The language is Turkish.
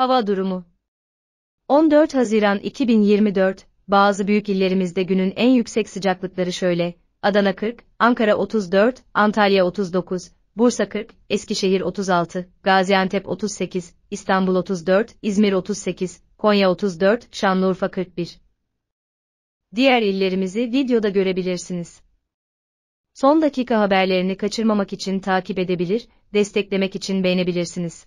Hava durumu 14 Haziran 2024, bazı büyük illerimizde günün en yüksek sıcaklıkları şöyle, Adana 40, Ankara 34, Antalya 39, Bursa 40, Eskişehir 36, Gaziantep 38, İstanbul 34, İzmir 38, Konya 34, Şanlıurfa 41. Diğer illerimizi videoda görebilirsiniz. Son dakika haberlerini kaçırmamak için takip edebilir, desteklemek için beğenebilirsiniz.